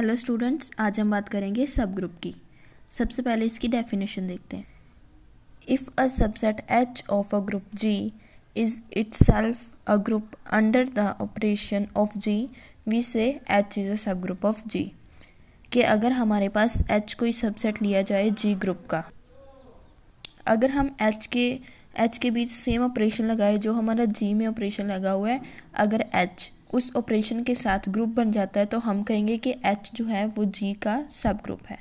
hello students आज हम बात करेंगे सब ग्रुप की सबसे पहले इसकी डेफिनेशन देखते हैं if a subset H of a group G is itself a group under the operation of G we say H is a subgroup of जी कि अगर हमारे पास एच कोई सबसेट लिया जाए जी ग्रुप का अगर हम एच के एच के बीच सेम ऑपरेशन लगाए जो हमारा जी में ऑपरेशन लगा हुआ है अगर एच उस ऑपरेशन के साथ ग्रुप बन जाता है तो हम कहेंगे कि एच जो है वो जी का सब ग्रुप है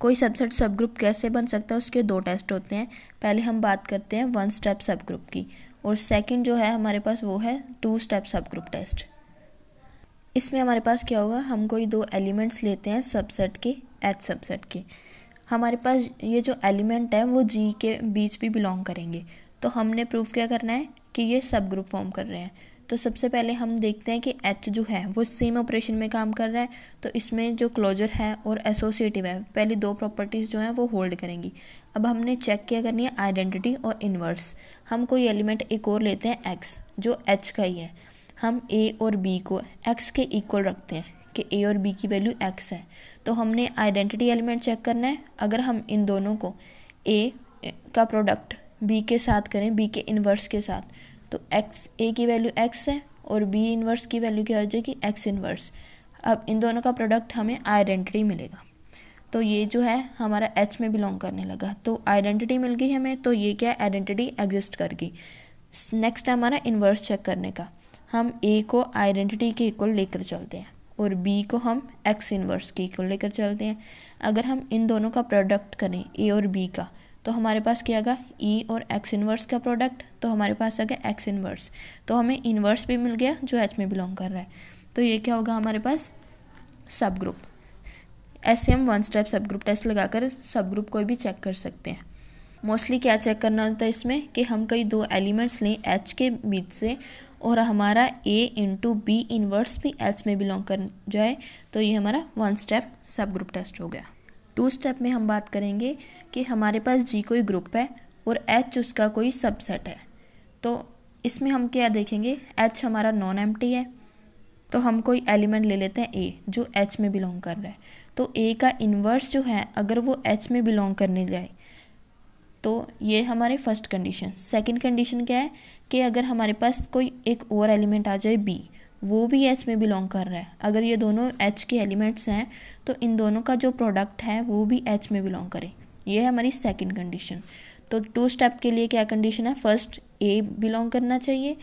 कोई सबसेट सब ग्रुप कैसे बन सकता है उसके दो टेस्ट होते हैं पहले हम बात करते हैं वन स्टेप सब ग्रुप की और सेकंड जो है हमारे पास वो है two step subgroup test इसमें हमारे पास क्या होगा हम कोई दो एलिमेंट्स लेते हैं सबसेट के एच सबसेट के हमारे पास ये जो एलिमेंट है वो जी के बीच भी बिलोंग करेंगे तो हमने प्रूफ क्या करना है कि ये सब ग्रुप फॉर्म कर रहे हैं तो सबसे पहले हम देखते हैं कि एच जो है वो सेम ऑपरेशन में काम कर रहा है तो इसमें जो क्लोजर है और एसोसिएटिव है पहली दो प्रॉपर्टीज़ जो हैं वो होल्ड करेंगी अब हमने चेक किया करनी है आइडेंटिटी और इन्वर्स हम कोई एलिमेंट एक और लेते हैं एक्स जो एच का ही है हम ए और बी को एक्स के इक्वल रखते हैं कि ए और बी की वैल्यू एक्स है तो हमने आइडेंटिटी एलिमेंट चेक करना है अगर हम इन दोनों को ए का प्रोडक्ट बी के साथ करें बी के इन्वर्स के साथ तो एक्स ए की वैल्यू एक्स है और बी इनवर्स की वैल्यू क्या हो जाएगी एक्स इनवर्स अब इन दोनों का प्रोडक्ट हमें आइडेंटिटी मिलेगा तो ये जो है हमारा एच में बिलोंग करने लगा तो आइडेंटिटी मिल गई हमें तो ये क्या है आइडेंटिटी एग्जिस्ट कर गई नेक्स्ट है हमारा इन्वर्स चेक करने का हम ए को आइडेंटिटी के इक्वल लेकर चलते हैं और बी को हम एक्स इन्वर्स के इक्वल लेकर चलते हैं अगर हम इन दोनों का प्रोडक्ट करें ए और बी का तो हमारे पास क्या आगा ई e और एक्स इनवर्स का प्रोडक्ट तो हमारे पास आ गया एक्स इनवर्स तो हमें इनवर्स भी मिल गया जो एच में बिलोंग कर रहा है तो ये क्या होगा हमारे पास सब ग्रुप ऐसे हम one step subgroup test लगाकर सब ग्रुप कोई भी चेक कर सकते हैं मोस्टली क्या चेक करना होता है इसमें कि हम कई दो एलिमेंट्स लें एच के बीच से और हमारा ए इंटू बी इनवर्स भी एच में बिलोंग कर जाए तो ये हमारा one step subgroup test हो गया टू स्टेप में हम बात करेंगे कि हमारे पास जी कोई ग्रुप है और एच उसका कोई सबसेट है तो इसमें हम क्या देखेंगे एच हमारा नॉन एम है तो हम कोई एलिमेंट ले लेते हैं ए जो एच में बिलोंग कर रहा है तो ए का इन्वर्स जो है अगर वो एच में बिलोंग करने जाए तो ये हमारे फर्स्ट कंडीशन सेकंड कंडीशन क्या है कि अगर हमारे पास कोई एक और एलिमेंट आ जाए बी वो भी एच में बिलोंग कर रहा है अगर ये दोनों एच के एलिमेंट्स हैं तो इन दोनों का जो प्रोडक्ट है वो भी एच में बिलोंग करे ये है हमारी सेकेंड कंडीशन तो टू स्टेप के लिए क्या कंडीशन है फर्स्ट ए बिलोंग करना चाहिए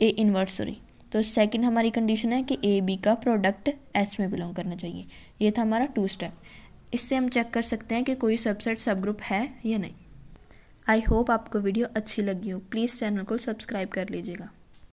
ए इन्वर्स सॉरी तो सेकेंड हमारी कंडीशन है कि ए बी का प्रोडक्ट एच में बिलोंग करना चाहिए ये था हमारा टू स्टेप इससे हम चेक कर सकते हैं कि कोई सबसेट सब ग्रुप है या नहीं आई होप आपको वीडियो अच्छी लगी हो प्लीज़ चैनल को सब्सक्राइब कर लीजिएगा